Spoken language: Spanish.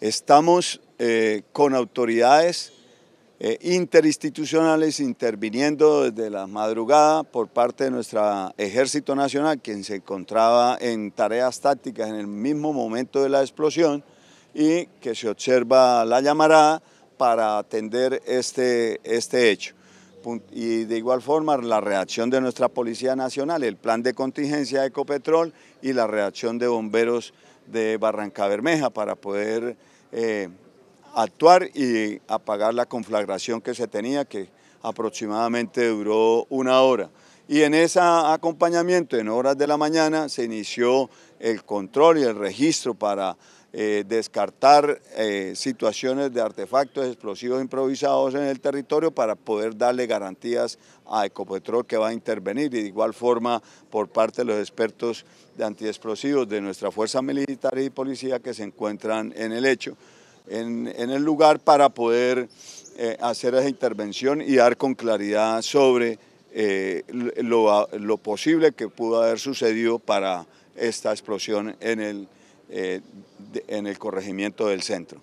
Estamos eh, con autoridades eh, interinstitucionales interviniendo desde la madrugada por parte de nuestro Ejército Nacional, quien se encontraba en tareas tácticas en el mismo momento de la explosión y que se observa la llamarada para atender este, este hecho y de igual forma la reacción de nuestra Policía Nacional, el plan de contingencia de Ecopetrol y la reacción de bomberos de Barranca Bermeja para poder eh, actuar y apagar la conflagración que se tenía, que aproximadamente duró una hora. Y en ese acompañamiento, en horas de la mañana, se inició el control y el registro para eh, descartar eh, situaciones de artefactos explosivos improvisados en el territorio para poder darle garantías a Ecopetrol que va a intervenir y de igual forma por parte de los expertos de antiexplosivos de nuestra fuerza militar y policía que se encuentran en el hecho, en, el lugar para poder eh, hacer esa intervención y dar con claridad sobre eh, lo, posible que pudo haber sucedido para esta explosión en el, eh, en el corregimiento del centro.